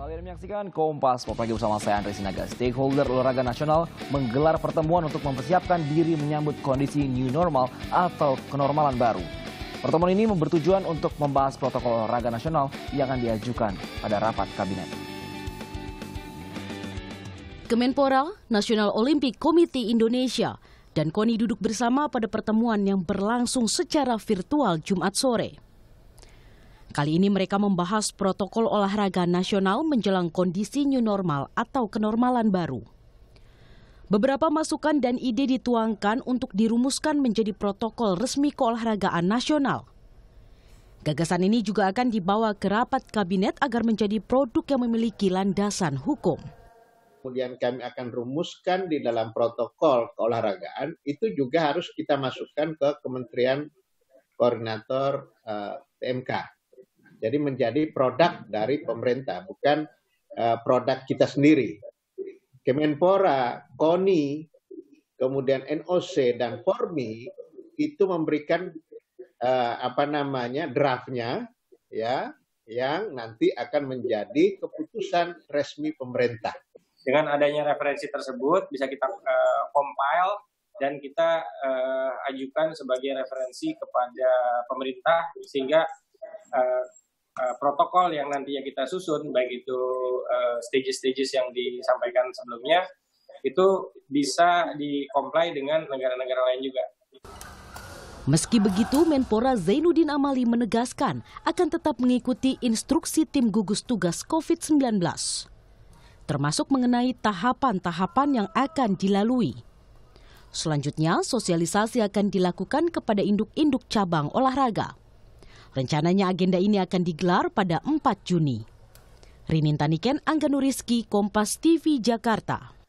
Kalian menyaksikan Kompas Pop pagi bersama saya Andri Sinaga. Stakeholder olahraga nasional menggelar pertemuan untuk mempersiapkan diri menyambut kondisi new normal atau kenormalan baru. Pertemuan ini bertujuan untuk membahas protokol olahraga nasional yang akan diajukan pada rapat kabinet. Kemenpora, National Olympic Committee Indonesia, dan KONI duduk bersama pada pertemuan yang berlangsung secara virtual Jumat sore. Kali ini mereka membahas protokol olahraga nasional menjelang kondisi new normal atau kenormalan baru. Beberapa masukan dan ide dituangkan untuk dirumuskan menjadi protokol resmi keolahragaan nasional. Gagasan ini juga akan dibawa ke rapat kabinet agar menjadi produk yang memiliki landasan hukum. Kemudian kami akan rumuskan di dalam protokol keolahragaan itu juga harus kita masukkan ke Kementerian Koordinator eh, PMK jadi menjadi produk dari pemerintah, bukan uh, produk kita sendiri. Kemenpora, KONI, kemudian NOC dan Formi itu memberikan uh, apa namanya draftnya, ya, yang nanti akan menjadi keputusan resmi pemerintah. Dengan adanya referensi tersebut bisa kita uh, compile dan kita uh, ajukan sebagai referensi kepada pemerintah sehingga protokol yang nantinya kita susun, baik itu eh, stages-stages yang disampaikan sebelumnya, itu bisa dikomply dengan negara-negara lain juga. Meski begitu, Menpora Zainuddin Amali menegaskan akan tetap mengikuti instruksi tim gugus tugas COVID-19, termasuk mengenai tahapan-tahapan yang akan dilalui. Selanjutnya, sosialisasi akan dilakukan kepada induk-induk cabang olahraga. Rencananya agenda ini akan digelar pada 4 Juni. Rinin Taniken, Angga Nuriski, Kompas TV, Jakarta.